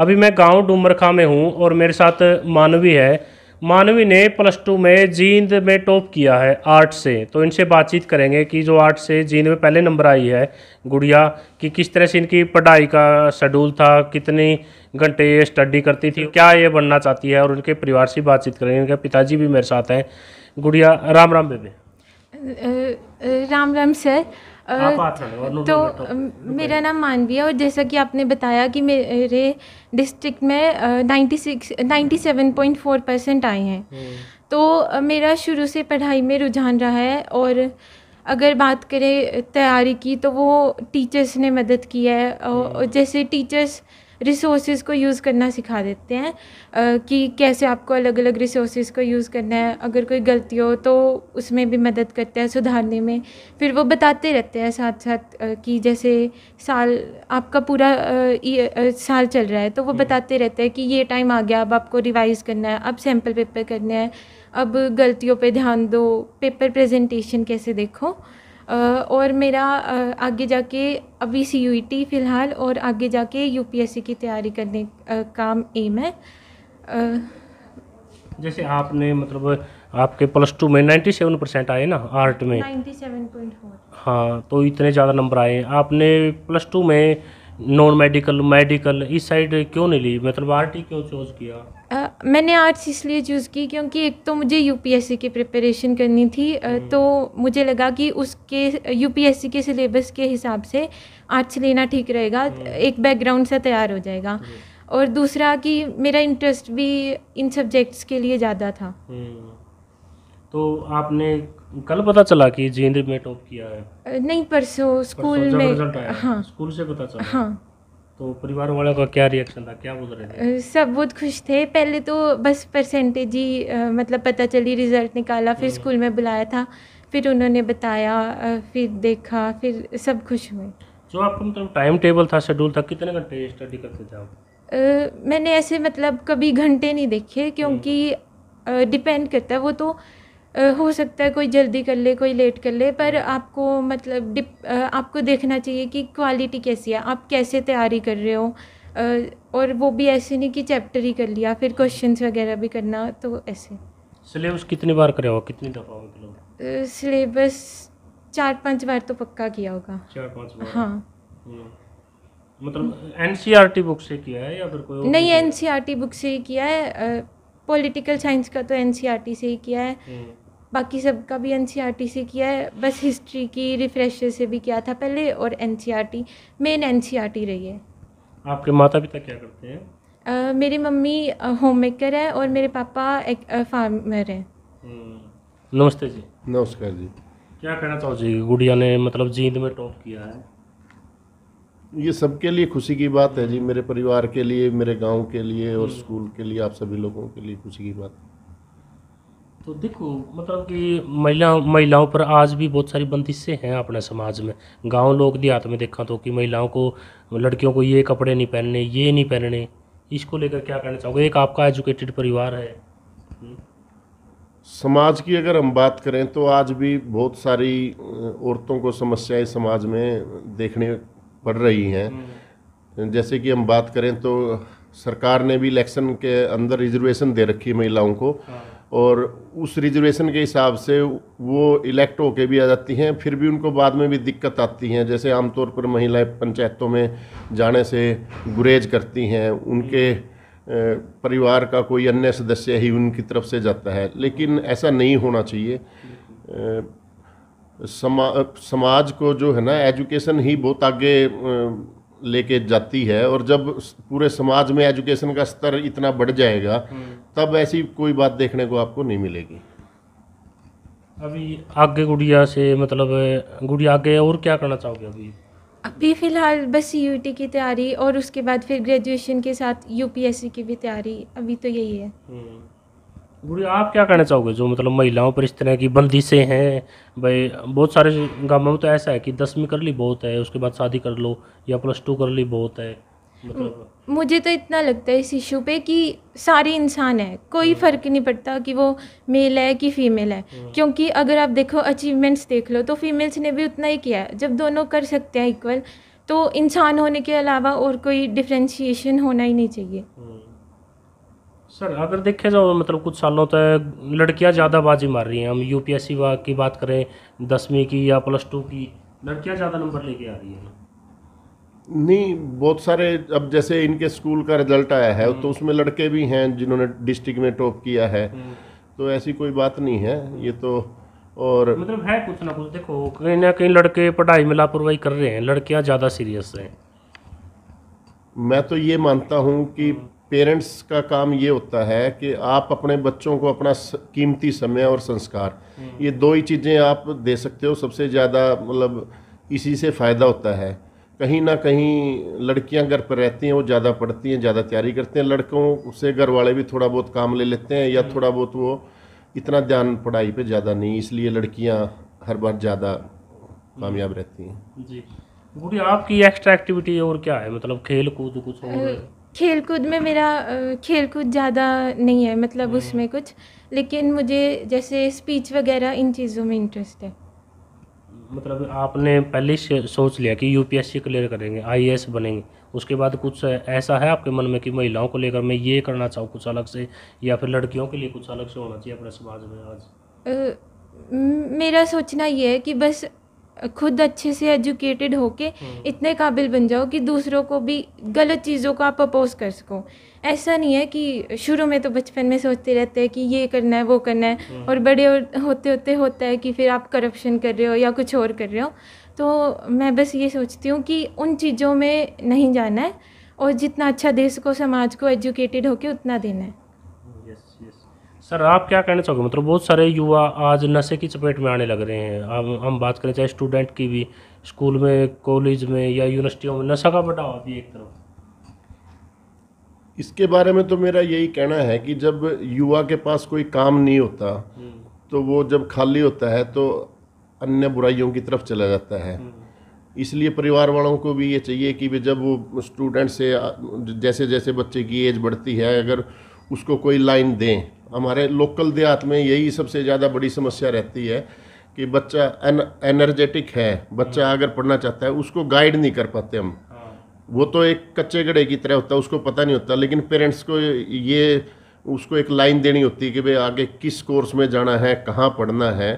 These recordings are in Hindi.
अभी मैं गांव डूमरखा में हूँ और मेरे साथ मानवी है मानवी ने प्लस टू में जींद में टॉप किया है आर्ट से तो इनसे बातचीत करेंगे कि जो आर्ट से जींद में पहले नंबर आई है गुड़िया कि किस तरह से इनकी पढ़ाई का शेड्यूल था कितनी घंटे ये स्टडी करती थी क्या ये बनना चाहती है और उनके परिवार से बातचीत करेंगे इनके पिताजी भी मेरे साथ हैं गुड़िया राम राम बेबे राम राम सर हाँ, तो मेरा नाम है और जैसा कि आपने बताया कि मेरे डिस्ट्रिक्ट में ninety six ninety seven point four percent आए हैं हम्म। तो मेरा शुरू से पढ़ाई में रुझान रहा है और अगर बात करें तैयारी की तो वो टीचर्स ने मदद की है हम्म। जैसे टीचर्स रिसोर्सेज को यूज़ करना सिखा देते हैं कि कैसे आपको अलग अलग रिसोर्सेज को यूज़ करना है अगर कोई गलती हो तो उसमें भी मदद करते हैं सुधारने में फिर वो बताते रहते हैं साथ साथ कि जैसे साल आपका पूरा साल चल रहा है तो वो हम्म। बताते रहते हैं कि ये टाइम आ गया अब आपको रिवाइज़ करना है अब सैम्पल पेपर करना है अब गलतियों पर ध्यान दो पेपर प्रेजेंटेशन कैसे देखो और मेरा आगे जाके अभी सी यू टी e फ़िलहाल और आगे जाके यू पी एस सी की तैयारी करने का एम है जैसे आपने मतलब आपके प्लस टू में नाइन्टी सेवन परसेंट आए ना आर्ट में नाइन्टी सेवन पॉइंट हाँ तो इतने ज़्यादा नंबर आए आपने प्लस टू में नॉन मेडिकल मेडिकल इस साइड क्यों नहीं ली मतलब आरटी क्यों चूज़ किया Uh, मैंने आर्ट्स इसलिए चूज़ की क्योंकि एक तो मुझे यूपीएससी की प्रिपरेशन करनी थी uh, तो मुझे लगा कि उसके यूपीएससी के सिलेबस के हिसाब से आर्ट्स लेना ठीक रहेगा हम्म। एक बैकग्राउंड सा तैयार हो जाएगा हम्म। और दूसरा कि मेरा इंटरेस्ट भी इन सब्जेक्ट्स के लिए ज़्यादा था तो आपने कल पता चला कि जेईई में टॉप किया है नहीं परसों स्कूल परसो में हाँ स्कूल से पता चला हाँ तो परिवार वालों का क्या रिएक्शन था क्या बोल रहे थे सब बहुत खुश थे पहले तो बस परसेंटेज ही मतलब पता चली रिजल्ट निकाला फिर हम्म। स्कूल में बुलाया था फिर उन्होंने बताया फिर देखा फिर सब खुश हुए जो आपका मतलब टाइम टेबल था शेड्यूल था कितने घंटे स्टडी करते थे आप मैंने ऐसे मतलब कभी घंटे नहीं देखे क्योंकि डिपेंड हम्म। करता है वो तो हो सकता है कोई जल्दी कर ले कोई लेट कर ले पर आपको मतलब डिप आपको देखना चाहिए कि क्वालिटी कैसी है आप कैसे तैयारी कर रहे हो और वो भी ऐसे नहीं कि चैप्टर ही कर लिया फिर क्वेश्चंस वगैरह भी करना तो ऐसे सिलेबस कितनी बार करे हो कितनी दफ़ा मतलब सिलेबस चार पांच बार तो पक्का किया होगा चार पांच बार हाँ हम्म। मतलब एनसीईआरटी बुक से किया है या फिर कोई नहीं एनसीईआरटी बुक से ही किया है पॉलिटिकल साइंस का तो एन e से ही किया है हम्म। बाकी सब का भी एन e से किया है बस हिस्ट्री की रिफ्रेशर से भी किया था पहले और एन मेन एन रही है आपके माता पिता क्या करते हैं Uh, मेरी मम्मी होम मेकर है और मेरे पापा एक फार्मर हैं हम्म। नमस्ते जी नमस्कार जी क्या कहना चाहो जी गुड़िया ने मतलब जींद में टॉप किया है ये सबके लिए खुशी की बात है जी मेरे परिवार के लिए मेरे गांव के लिए और हम्म। स्कूल के लिए आप सभी लोगों के लिए खुशी की बात तो देखो मतलब कि महिला महिलाओं पर आज भी बहुत सारी बंदिशें हैं अपने समाज में गांव लोग देहात में देखा तो कि महिलाओं को लड़कियों को ये कपड़े नहीं पहनने ये नहीं पहनने इसको लेकर क्या कहना चाहोगे एक आपका एजुकेटेड परिवार है हम्म। समाज की अगर हम बात करें तो आज भी बहुत सारी औरतों को समस्याएं समाज में देखने बढ़ रही हैं हम्म। जैसे कि हम बात करें तो सरकार ने भी इलेक्शन के अंदर रिजर्वेशन दे रखी है महिलाओं को हाँ। और उस रिजर्वेशन के हिसाब से वो इलेक्ट होके भी आ जाती हैं फिर भी उनको बाद में भी दिक्कत आती हैं जैसे आमतौर पर महिलाएं पंचायतों में जाने से गुरेज करती हैं उनके हम्म। परिवार का कोई अन्य सदस्य ही उनकी तरफ से जाता है लेकिन ऐसा नहीं होना चाहिए समा समाज को जो है ना एजुकेशन ही बहुत आगे लेके जाती है और जब पूरे समाज में एजुकेशन का स्तर इतना बढ़ जाएगा हम्म। तब ऐसी कोई बात देखने को आपको नहीं मिलेगी अभी आगे गुड़िया से मतलब गुड़िया आगे और क्या करना चाहोगे अभी अभी फ़िलहाल बस यू e की तैयारी और उसके बाद फिर ग्रेजुएशन के साथ यूपीएससी की भी तैयारी अभी तो यही है हम्म। गुड़िया आप क्या कहना चाहोगे जो मतलब महिलाओं पर इस तरह की बंदिशें हैं भाई बहुत सारे गाँव में तो ऐसा है कि दसवीं कर ली बहुत है उसके बाद शादी कर लो या प्लस टू कर ली बहुत है मतलब मुझे तो इतना लगता है इस इशू पे कि सारे इंसान है कोई हम्म। फ़र्क नहीं पड़ता कि वो मेल है कि फीमेल है हम्म। क्योंकि अगर आप देखो अचीवमेंट्स देख लो तो फीमेल्स ने भी उतना ही किया है जब दोनों कर सकते हैं इक्वल तो इंसान होने के अलावा और कोई डिफ्रेंशिएशन होना ही नहीं चाहिए हम्म। सर अगर देखा जाओ मतलब कुछ सालों तक लड़कियां ज़्यादा बाजी मार रही हैं हम यूपीएससी की बात करें दसवीं की या प्लस टू की लड़कियां ज़्यादा नंबर लेके आ रही हैं नहीं बहुत सारे अब जैसे इनके स्कूल का रिजल्ट आया है तो हम्म। उसमें लड़के भी हैं जिन्होंने डिस्ट्रिक्ट में टॉप किया है हम्म। तो ऐसी कोई बात नहीं है ये तो और मतलब है कुछ ना कुछ देखो कहीं ना कहीं लड़के पढ़ाई में लापरवाही कर रहे हैं लड़कियाँ ज़्यादा सीरियस हैं मैं तो ये मानता हूँ कि हम्म। पेरेंट्स का काम ये होता है कि आप अपने बच्चों को अपना कीमती समय और संस्कार हम्म। ये दो ही चीज़ें आप दे सकते हो सबसे ज़्यादा मतलब इसी से फ़ायदा होता है कहीं ना कहीं लड़कियां घर पर रहती हैं वो ज़्यादा पढ़ती हैं ज़्यादा तैयारी करते हैं लड़कों से घर वाले भी थोड़ा बहुत काम ले लेते हैं या हम्म। थोड़ा बहुत वो इतना ध्यान पढ़ाई पर ज़्यादा नहीं इसलिए लड़कियाँ हर बार ज़्यादा कामयाब हम्म। रहती हैं जी गुड़िया आपकी एक्स्ट्रा एक्टिविटी और क्या है मतलब खेल कूद कुछ और खेल कूद में मेरा खेल कूद ज़्यादा नहीं है मतलब हम्म। उसमें कुछ लेकिन मुझे जैसे स्पीच वगैरह इन चीज़ों में इंटरेस्ट है मतलब आपने पहले ही सोच लिया कि यूपीएससी क्लियर करेंगे आईएएस बनेंगे उसके बाद कुछ ऐसा है आपके मन में कि महिलाओं को लेकर मैं ये करना चाहूँ कुछ अलग से या फिर लड़कियों के लिए कुछ अलग से होना चाहिए अपने समाज में आज मेरा सोचना ये है कि बस खुद अच्छे से एजुकेटेड होके हम्म। इतने काबिल बन जाओ कि दूसरों को भी गलत चीज़ों को आप अपोज कर सको ऐसा नहीं है कि शुरू में तो बचपन में सोचते रहते हैं कि ये करना है वो करना है हम्म। और बड़े होते होते होता है कि फिर आप करप्शन कर रहे हो या कुछ और कर रहे हो तो मैं बस ये सोचती हूँ कि उन चीज़ों में नहीं जाना है और जितना अच्छा देश को समाज को एजुकेटेड होके उतना देना है सर आप क्या कहना चाहोगे मतलब बहुत सारे युवा आज नशे की चपेट में आने लग रहे हैं अब हम बात करें चाहे स्टूडेंट की भी स्कूल में कॉलेज में या यूनिवर्सिटियों में नशा का बढ़ावा भी एक तरफ इसके बारे में तो मेरा यही कहना है कि जब युवा के पास कोई काम नहीं होता हम्म। तो वो जब खाली होता है तो अन्य बुराइयों की तरफ चला जाता है हम्म। इसलिए परिवार वालों को भी ये चाहिए कि जब वो स्टूडेंट से जैसे जैसे बच्चे की एज बढ़ती है अगर उसको कोई लाइन दें हमारे लोकल देहात में यही सबसे ज़्यादा बड़ी समस्या रहती है कि बच्चा एन, एनर्जेटिक है बच्चा हम्म। अगर पढ़ना चाहता है उसको गाइड नहीं कर पाते हम हाँ। वो तो एक कच्चे गड़े की तरह होता है उसको पता नहीं होता लेकिन पेरेंट्स को ये उसको एक लाइन देनी होती है कि भाई आगे किस कोर्स में जाना है कहाँ पढ़ना है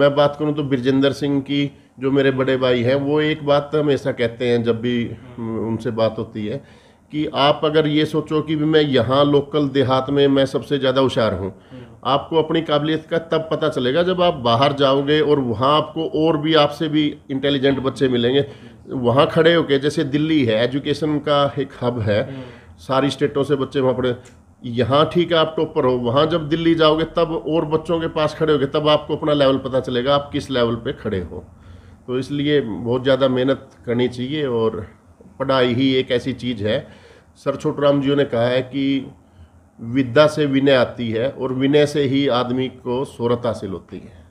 मैं बात करूँ तो बिरजेंद्र सिंह की जो मेरे बड़े भाई हैं वो एक बात हमेशा कहते हैं जब भी हम्म। उनसे बात होती है कि आप अगर ये सोचो कि भी मैं यहाँ लोकल देहात में मैं सबसे ज़्यादा होशियार हूँ आपको अपनी काबिलियत का तब पता चलेगा जब आप बाहर जाओगे और वहाँ आपको और भी आपसे भी इंटेलिजेंट बच्चे मिलेंगे वहाँ खड़े होके जैसे दिल्ली है एजुकेशन का एक हब है सारी स्टेटों से बच्चे वहाँ पढ़े यहाँ ठीक है आप टॉपर हो वहाँ जब दिल्ली जाओगे तब और बच्चों के पास खड़े होगे तब आपको अपना लेवल पता चलेगा आप किस लेवल पे खड़े हो तो इसलिए बहुत ज़्यादा मेहनत करनी चाहिए और पढ़ाई ही एक ऐसी चीज़ है सर छोटूराम जी ने कहा है कि विद्या से विनय आती है और विनय से ही आदमी को सूरत हासिल होती है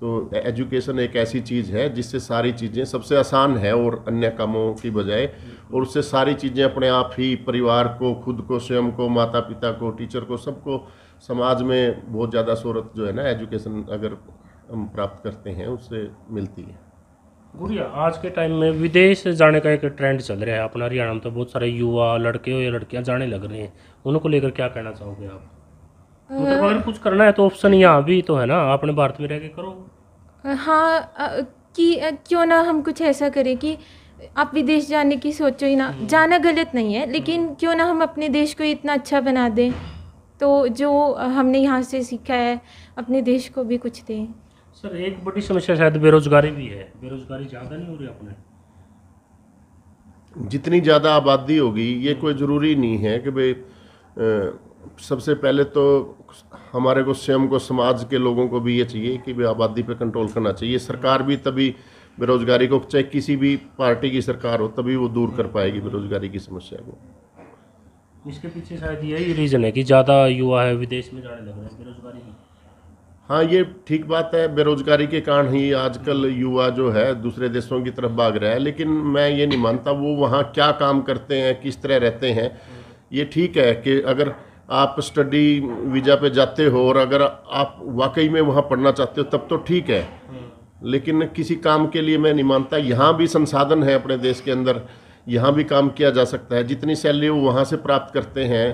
तो एजुकेशन एक ऐसी चीज़ है जिससे सारी चीज़ें सबसे आसान है और अन्य कामों की बजाय और उससे सारी चीज़ें अपने आप ही परिवार को खुद को स्वयं को माता पिता को टीचर को सबको समाज में बहुत ज़्यादा सूरत जो है ना एजुकेशन अगर हम प्राप्त करते हैं उससे मिलती है गुड़िया आज के टाइम में विदेश जाने का एक ट्रेंड चल रहा है अपना हरियाणा में तो बहुत सारे युवा लड़के या लड़कियां जाने लग रहे हैं उनको लेकर क्या कहना चाहोगे आप मतलब अगर कुछ करना है तो ऑप्शन यहाँ भी तो है ना अपने भारत में रह के करो हाँ कि क्यों ना हम कुछ ऐसा करें कि आप विदेश जाने की सोचो ही ना हम्म। जाना गलत नहीं है लेकिन हम्म। क्यों ना हम अपने देश को इतना अच्छा बना दें तो जो हमने यहाँ से सीखा है अपने देश को भी कुछ दें सर एक बड़ी समस्या शायद बेरोजगारी भी है बेरोजगारी ज़्यादा नहीं हो रही अपने जितनी ज़्यादा आबादी होगी ये कोई ज़रूरी नहीं है कि भाई सबसे पहले तो हमारे को स्वयं को समाज के लोगों को भी ये चाहिए कि भाई आबादी पे कंट्रोल करना चाहिए सरकार भी तभी बेरोजगारी को चाहे किसी भी पार्टी की सरकार हो तभी वो दूर कर पाएगी बेरोजगारी की समस्या को इसके पीछे शायद यही रीज़न है कि ज़्यादा युवा है विदेश में जाने लग रहे हैं बेरोजगारी हाँ ये ठीक बात है बेरोजगारी के कारण ही आजकल युवा जो है दूसरे देशों की तरफ भाग रहा है लेकिन मैं ये नहीं मानता वो वहाँ क्या काम करते हैं किस तरह रहते हैं ये ठीक है कि अगर आप स्टडी वीज़ा पे जाते हो और अगर आप वाकई में वहाँ पढ़ना चाहते हो तब तो ठीक है लेकिन किसी काम के लिए मैं नहीं मानता यहाँ भी संसाधन है अपने देश के अंदर यहाँ भी काम किया जा सकता है जितनी सैलरी वो वहाँ से प्राप्त करते हैं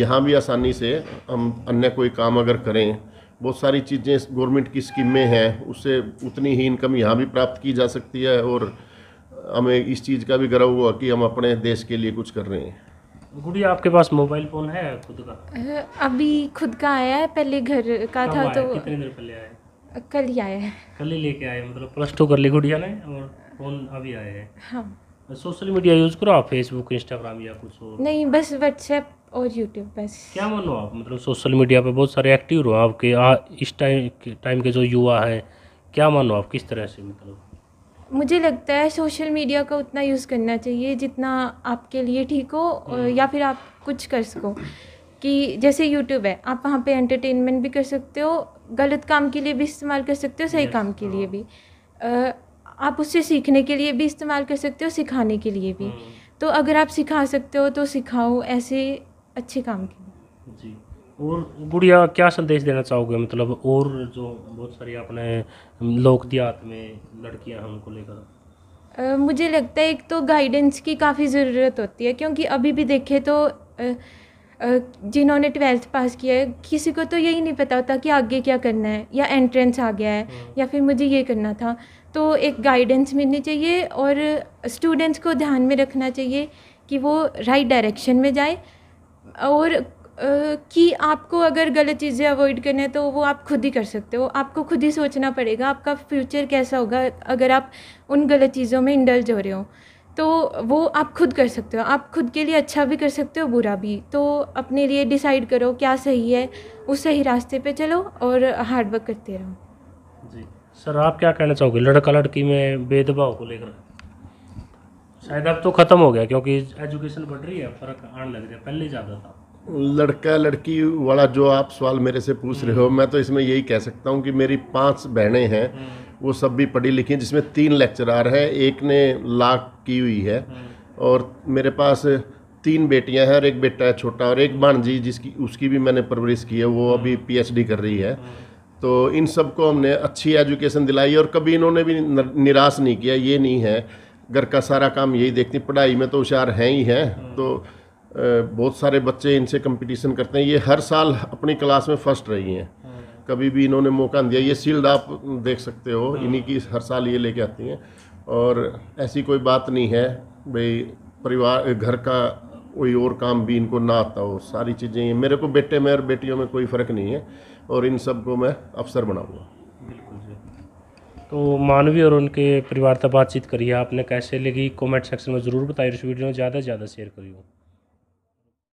यहाँ भी आसानी से हम अन्य कोई काम अगर करें बहुत सारी चीज़ें गवर्नमेंट की स्कीम में हैं उससे उतनी ही इनकम यहाँ भी प्राप्त की जा सकती है और हमें इस चीज़ का भी गर्व हुआ कि हम अपने देश के लिए कुछ कर रहे हैं गुड़िया आपके पास मोबाइल फ़ोन है खुद का अभी खुद का आया है पहले घर का था तो कितने देर पहले आया कल ही आया है कल ही लेके आए मतलब प्लस टू कर ली गुड़िया ने और फ़ोन अभी आया है हाँ सोशल मीडिया यूज़ करो आप फेसबुक इंस्टाग्राम या कुछ और नहीं बस व्हाट्सएप और यूट्यूब पे क्या मानो आप मतलब सोशल मीडिया पे बहुत सारे एक्टिव रहो आपके आ, इस टाइम टाइम के जो युवा हैं क्या मानो आप किस तरह से मतलब मुझे लगता है सोशल मीडिया का उतना यूज़ करना चाहिए जितना आपके लिए ठीक हो हम्म। या फिर आप कुछ कर सको कि जैसे यूट्यूब है आप वहाँ पे एंटरटेनमेंट भी कर सकते हो गलत काम के लिए भी इस्तेमाल कर सकते हो सही yes, काम के हाँ। लिए भी आप उससे सीखने के लिए भी इस्तेमाल कर सकते हो सिखाने के लिए भी हम्म। तो अगर आप सिखा सकते हो तो सिखाओ ऐसे अच्छे काम की जी और गुड़िया क्या संदेश देना चाहोगे मतलब और जो बहुत सारी आपने लोक देहात में लड़कियां हैं उनको लेकर मुझे लगता है एक तो गाइडेंस की काफ़ी ज़रूरत होती है क्योंकि अभी भी देखे तो जिन्होंने ट्वेल्थ पास किया है किसी को तो यही नहीं पता होता कि आगे क्या करना है या एंट्रेंस आ गया है हाँ। या फिर मुझे ये करना था तो एक गाइडेंस मिलनी चाहिए और स्टूडेंट्स को ध्यान में रखना चाहिए कि वो राइट डायरेक्शन में जाए और कि आपको अगर गलत चीज़ें अवॉइड करनी है तो वो आप खुद ही कर सकते हो आपको खुद ही सोचना पड़ेगा आपका फ्यूचर कैसा होगा अगर आप उन गलत चीज़ों में इंडल्ज हो रहे हो तो वो आप खुद कर सकते हो आप खुद के लिए अच्छा भी कर सकते हो बुरा भी तो अपने लिए डिसाइड करो क्या सही है उस सही रास्ते पे चलो और हार्डवर्क करते रहो जी सर आप क्या कहना चाहोगे लड़का लड़की में भेदभाव को लेकर शायद अब तो ख़त्म हो गया क्योंकि एजुकेशन बढ़ रही है फ़र्क आने लग रहा है पहले ज़्यादा था लड़का लड़की वाला जो आप सवाल मेरे से पूछ रहे हो हम्म। मैं तो इसमें यही कह सकता हूँ कि मेरी पांच बहनें हैं हम्म। वो सब भी पढ़ी लिखी हैं जिसमें तीन लेक्चरार हैं एक ने लाख की हुई है हम्म। और मेरे पास तीन बेटियां हैं और एक बेटा है छोटा और एक जी जिसकी उसकी भी मैंने परवरिश की है वो अभी पी कर रही है तो इन सबको हमने अच्छी एजुकेशन दिलाई और कभी इन्होंने भी निराश नहीं किया ये नहीं है घर का सारा काम यही देखती पढ़ाई में तो होशियार हैं ही हैं हम्म। तो बहुत सारे बच्चे इनसे कंपटीशन करते हैं ये हर साल अपनी क्लास में फर्स्ट रही हैं हम्म। कभी भी इन्होंने मौका दिया ये सील्ड आप देख सकते हो हम्म। इन्हीं की हर साल ये लेके आती हैं और ऐसी कोई बात नहीं है भाई परिवार घर का कोई और काम भी इनको ना आता हो सारी चीज़ें मेरे को बेटे में और बेटियों में कोई फ़र्क नहीं है और इन सबको मैं अफसर बनाऊँगा तो मानवी और उनके परिवार तक बातचीत करिए आपने कैसे लगी कमेंट सेक्शन में ज़रूर बताइए इस वीडियो में ज़्यादा से ज़्यादा शेयर करिए